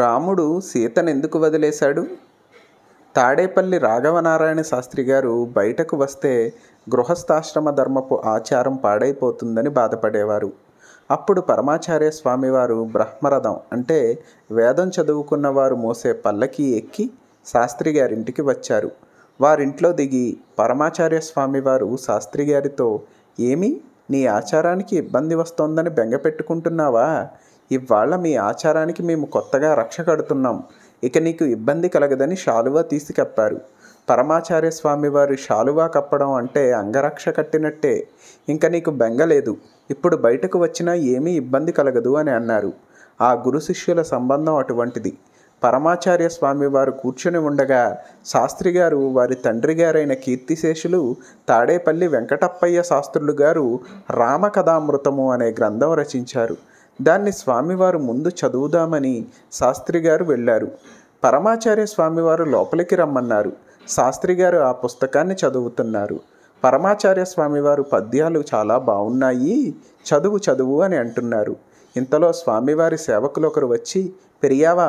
రాముడు సీతను ఎందుకు వదిలేశాడు తాడేపల్లి రాఘవనారాయణ శాస్త్రి గారు బయటకు వస్తే గృహస్థాశ్రమ ధర్మపు ఆచారం పాడైపోతుందని బాధపడేవారు అప్పుడు పరమాచార్య స్వామివారు బ్రహ్మరథం అంటే వేదం చదువుకున్న వారు మోసే పల్లకి ఎక్కి శాస్త్రి గారింటికి వచ్చారు వారింట్లో దిగి పరమాచార్య స్వామివారు శాస్త్రి గారితో ఏమి నీ ఆచారానికి ఇబ్బంది వస్తోందని బెంగపెట్టుకుంటున్నావా ఇవాళ మీ ఆచారానికి మేము కొత్తగా రక్ష కడుతున్నాం ఇక నీకు ఇబ్బంది కలగదని షాలువా తీసి కప్పారు పరమాచార్య స్వామి వారి షాలువా కప్పడం అంటే అంగరక్ష కట్టినట్టే ఇంకా నీకు బెంగలేదు ఇప్పుడు బయటకు వచ్చినా ఏమీ ఇబ్బంది కలగదు అని అన్నారు ఆ గురు శిష్యుల సంబంధం అటువంటిది పరమాచార్య స్వామి వారు కూర్చుని ఉండగా శాస్త్రి గారు వారి తండ్రి గారైన కీర్తిశేషులు తాడేపల్లి వెంకటప్పయ్య శాస్త్రులు గారు రామకథామృతము అనే గ్రంథం రచించారు దాన్ని స్వామివారు ముందు చదువుదామని శాస్త్రి గారు వెళ్ళారు పరమాచార్య స్వామివారు లోపలికి రమ్మన్నారు శాస్త్రి గారు ఆ పుస్తకాన్ని చదువుతున్నారు పరమాచార్య స్వామివారు పద్యాలు చాలా బాగున్నాయి చదువు చదువు అని అంటున్నారు ఇంతలో స్వామివారి సేవకులు ఒకరు వచ్చి పెరియావా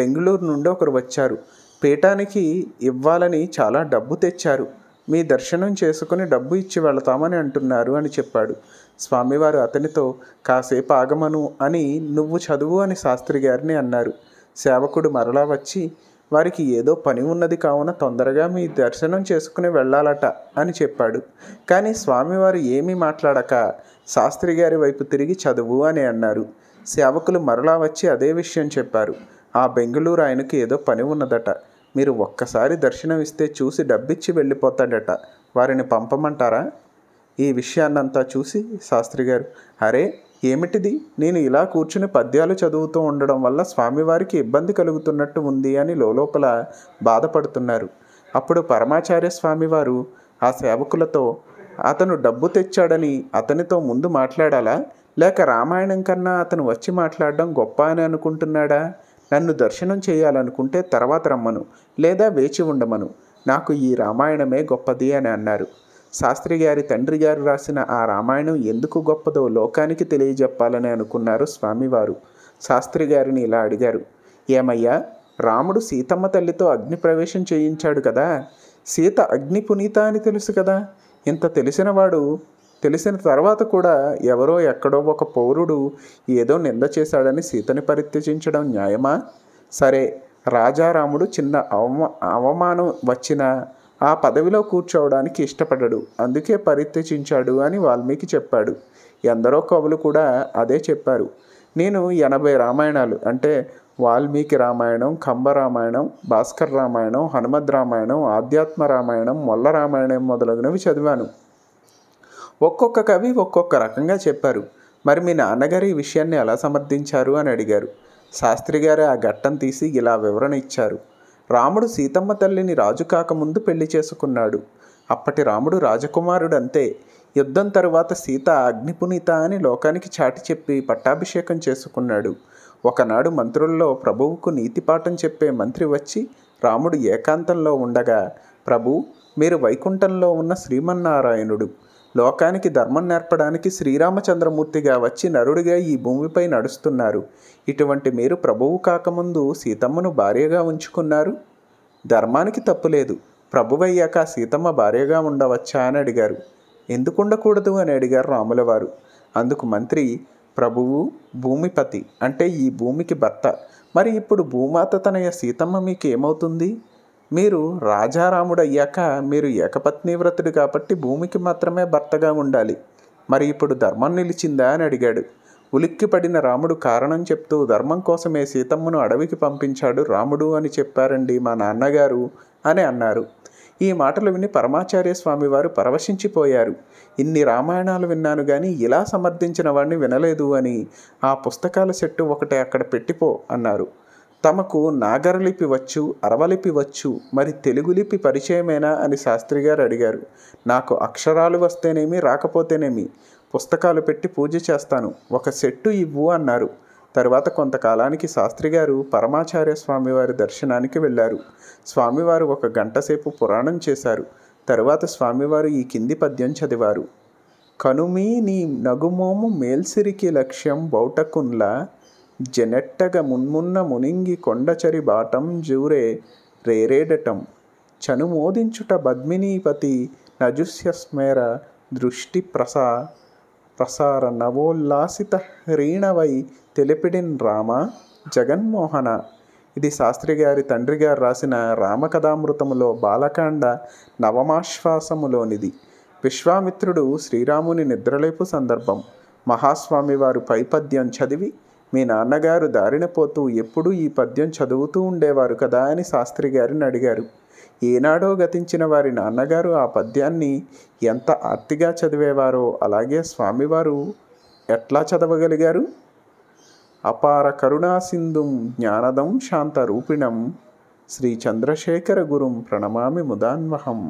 బెంగళూరు నుండి ఒకరు వచ్చారు పీఠానికి ఇవ్వాలని చాలా డబ్బు తెచ్చారు మీ దర్శనం చేసుకుని డబ్బు ఇచ్చి వెళతామని అంటున్నారు అని చెప్పాడు స్వామివారు అతనితో కాసేపు ఆగమను అని నువ్వు చదువు అని శాస్త్రి గారిని అన్నారు సేవకుడు మరలా వచ్చి వారికి ఏదో పని ఉన్నది కావున తొందరగా మీ దర్శనం చేసుకుని వెళ్ళాలట అని చెప్పాడు కానీ స్వామివారు ఏమీ మాట్లాడక శాస్త్రి గారి వైపు తిరిగి చదువు అని అన్నారు సేవకులు మరలా వచ్చి అదే విషయం చెప్పారు ఆ బెంగళూరు ఆయనకి ఏదో పని ఉన్నదట మీరు ఒక్కసారి దర్శనం ఇస్తే చూసి డబ్బిచ్చి వెళ్ళిపోతాడట వారిని పంపమంటారా ఈ విషయాన్నంతా చూసి శాస్త్రి గారు అరే ఏమిటిది నేను ఇలా కూర్చుని పద్యాలు చదువుతూ ఉండడం వల్ల స్వామివారికి ఇబ్బంది కలుగుతున్నట్టు ఉంది అని లోపల బాధపడుతున్నారు అప్పుడు పరమాచార్య స్వామివారు ఆ సేవకులతో అతను డబ్బు తెచ్చాడని అతనితో ముందు మాట్లాడాలా లేక రామాయణం కన్నా అతను వచ్చి మాట్లాడడం గొప్ప అని అనుకుంటున్నాడా నన్ను దర్శనం చేయాలనుకుంటే తర్వాత రమ్మను లేదా వేచి ఉండమను నాకు ఈ రామాయణమే గొప్పది అని అన్నారు శాస్త్రి గారి తండ్రి గారు రాసిన ఆ రామాయణం ఎందుకు గొప్పదో లోకానికి తెలియజెప్పాలని అనుకున్నారు స్వామివారు శాస్త్రి గారిని ఇలా అడిగారు ఏమయ్యా రాముడు సీతమ్మ తల్లితో అగ్నిప్రవేశం చేయించాడు కదా సీత అగ్ని పునీత అని తెలుసు కదా ఇంత తెలిసినవాడు తెలిసిన తర్వాత కూడా ఎవరో ఎక్కడో ఒక పౌరుడు ఏదో నింద చేశాడని సీతని పరిత్యజించడం న్యాయమా సరే రాజారాముడు చిన్న అవమా అవమానం వచ్చినా ఆ పదవిలో కూర్చోవడానికి ఇష్టపడడు అందుకే పరిత్యజించాడు అని వాల్మీకి చెప్పాడు ఎందరో కవులు కూడా అదే చెప్పారు నేను ఎనభై రామాయణాలు అంటే వాల్మీకి రామాయణం కంబ రామాయణం భాస్కర్ రామాయణం హనుమద్ రామాయణం ఆధ్యాత్మ రామాయణం మొల్ల రామాయణం మొదలగునవి చదివాను ఒక్కొక్క కవి ఒక్కొక్క రకంగా చెప్పారు మరి మీ నాన్నగారు ఈ విషయాన్ని ఎలా సమర్థించారు అని అడిగారు శాస్త్రి గారు ఆ ఘట్టం తీసి ఇలా వివరణ ఇచ్చారు రాముడు సీతమ్మ తల్లిని రాజు కాకముందు పెళ్లి చేసుకున్నాడు అప్పటి రాముడు రాజకుమారుడంతే యుద్ధం తరువాత సీత అగ్నిపునీత అని లోకానికి చాటి చెప్పి పట్టాభిషేకం చేసుకున్నాడు ఒకనాడు మంత్రుల్లో ప్రభువుకు నీతిపాఠం చెప్పే మంత్రి వచ్చి రాముడు ఏకాంతంలో ఉండగా ప్రభు మీరు వైకుంఠంలో ఉన్న శ్రీమన్నారాయణుడు లోకానికి ధర్మం నేర్పడానికి శ్రీరామచంద్రమూర్తిగా వచ్చి నరుడిగా ఈ భూమిపై నడుస్తున్నారు ఇటువంటి మీరు ప్రభువు కాకముందు సీతమ్మను భార్యగా ఉంచుకున్నారు ధర్మానికి తప్పులేదు ప్రభువయ్యాక సీతమ్మ భార్యగా ఉండవచ్చా అని అడిగారు ఎందుకు ఉండకూడదు అని అడిగారు రాములవారు అందుకు మంత్రి ప్రభువు భూమిపతి అంటే ఈ భూమికి భర్త మరి ఇప్పుడు భూమాత తనయ్య సీతమ్మ మీకు ఏమవుతుంది మీరు రాజారాముడు అయ్యాక మీరు వ్రతుడు కాబట్టి భూమికి మాత్రమే భర్తగా ఉండాలి మరి ఇప్పుడు ధర్మం నిలిచిందా అని అడిగాడు ఉలిక్కిపడిన రాముడు కారణం చెప్తూ ధర్మం కోసమే సీతమ్మను అడవికి పంపించాడు రాముడు అని చెప్పారండి మా నాన్నగారు అని అన్నారు ఈ మాటలు విని పరమాచార్య స్వామి వారు పరవశించిపోయారు ఇన్ని రామాయణాలు విన్నాను కానీ ఇలా సమర్థించిన వాడిని వినలేదు అని ఆ పుస్తకాల సెట్టు ఒకటి అక్కడ పెట్టిపో అన్నారు తమకు నాగరలిపి వచ్చు అరవలిపి వచ్చు మరి తెలుగు లిపి పరిచయమేనా అని శాస్త్రి గారు అడిగారు నాకు అక్షరాలు వస్తేనేమి రాకపోతేనేమి పుస్తకాలు పెట్టి పూజ చేస్తాను ఒక సెట్టు ఇవ్వు అన్నారు తర్వాత కొంతకాలానికి శాస్త్రి గారు పరమాచార్య స్వామివారి దర్శనానికి వెళ్ళారు స్వామివారు ఒక గంటసేపు పురాణం చేశారు తరువాత స్వామివారు ఈ కింది పద్యం చదివారు కనుమీ నీ నగుమోము మేల్సిరికి లక్ష్యం బౌటకున్లా జనెట్టగ మున్మున్న మునింగి కొండచరి బాటం జూరే రేరేడటం చనుమోదించుట పద్మినీపతి నజుస్యస్మేర దృష్టి ప్రసా ప్రసార నవోల్లాసిత హ్రీణవై తెలిపిడిన్ రామ జగన్మోహన ఇది శాస్త్రి గారి తండ్రి గారు రాసిన రామకథామృతములో బాలకాండ నవమాశ్వాసములోనిది విశ్వామిత్రుడు శ్రీరాముని నిద్రలేపు సందర్భం మహాస్వామి వారు పైపద్యం చదివి మీ నాన్నగారు దారిన పోతూ ఎప్పుడూ ఈ పద్యం చదువుతూ ఉండేవారు కదా అని శాస్త్రి గారిని అడిగారు ఏనాడో గతించిన వారి నాన్నగారు ఆ పద్యాన్ని ఎంత ఆర్తిగా చదివేవారో అలాగే స్వామివారు ఎట్లా చదవగలిగారు అపార కరుణాసింధుం జ్ఞానదం శాంత రూపిణం శ్రీ చంద్రశేఖర గురుం ప్రణమామి ముదాన్వహం